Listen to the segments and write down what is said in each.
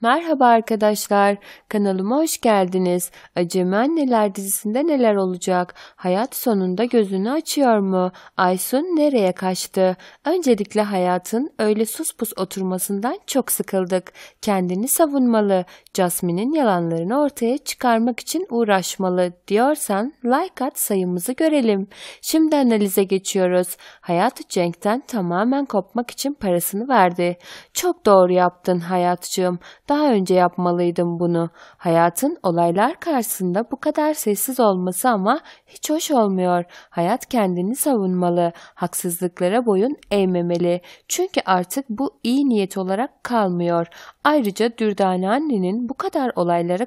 Merhaba arkadaşlar, kanalıma hoş geldiniz. Acemi Anneler dizisinde neler olacak? Hayat sonunda gözünü açıyor mu? Aysun nereye kaçtı? Öncelikle hayatın öyle sus pus oturmasından çok sıkıldık. Kendini savunmalı, Jasmine'in yalanlarını ortaya çıkarmak için uğraşmalı diyorsan like at sayımızı görelim. Şimdi analize geçiyoruz. Hayat Cenk'ten tamamen kopmak için parasını verdi. Çok doğru yaptın hayatcığım. Daha önce yapmalıydım bunu. Hayatın olaylar karşısında bu kadar sessiz olması ama hiç hoş olmuyor. Hayat kendini savunmalı. Haksızlıklara boyun eğmemeli. Çünkü artık bu iyi niyet olarak kalmıyor. Ayrıca Dürdane annenin bu kadar olaylara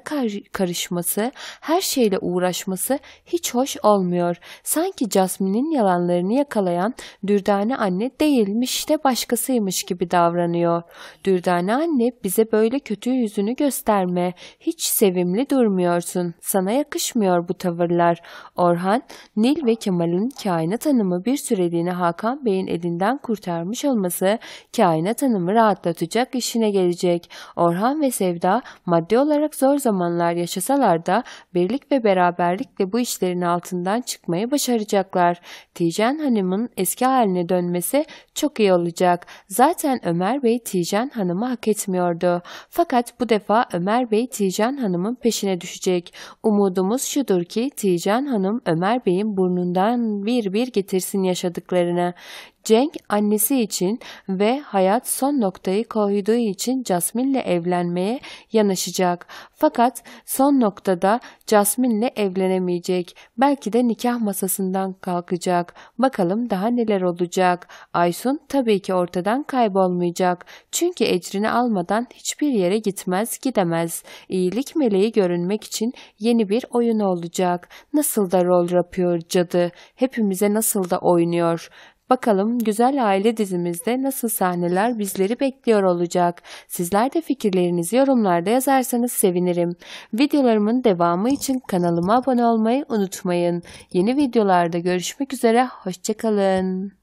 karışması, her şeyle uğraşması hiç hoş olmuyor. Sanki Jasmine'in yalanlarını yakalayan Dürdane anne değilmiş de başkasıymış gibi davranıyor. Dürdane anne bize böyle kötü yüzünü gösterme. Hiç sevimli durmuyorsun. Sana yakışmıyor bu tavırlar. Orhan, Nil ve Kemal'in kainat hanımı bir süreliğine Hakan Bey'in elinden kurtarmış olması kainat hanımı rahatlatacak işine gelecek. Orhan ve Sevda maddi olarak zor zamanlar yaşasalar da birlik ve beraberlikle bu işlerin altından çıkmayı başaracaklar. Tijen Hanım'ın eski haline dönmesi çok iyi olacak. Zaten Ömer Bey Tijen Hanım'ı hak etmiyordu. Fakat bu defa Ömer Bey Tijan Hanım'ın peşine düşecek. Umudumuz şudur ki Tijan Hanım Ömer Bey'in burnundan bir bir getirsin yaşadıklarını. Cenk annesi için ve hayat son noktayı koyduğu için Jasmine'le evlenmeye yanaşacak. Fakat son noktada Jasmine'le evlenemeyecek. Belki de nikah masasından kalkacak. Bakalım daha neler olacak. Aysun tabii ki ortadan kaybolmayacak. Çünkü ecrini almadan hiçbir yere gitmez, gidemez. İyilik meleği görünmek için yeni bir oyun olacak. Nasıl da rol yapıyor cadı. Hepimize nasıl da oynuyor. Bakalım güzel aile dizimizde nasıl sahneler bizleri bekliyor olacak. Sizler de fikirlerinizi yorumlarda yazarsanız sevinirim. Videolarımın devamı için kanalıma abone olmayı unutmayın. Yeni videolarda görüşmek üzere, hoşçakalın.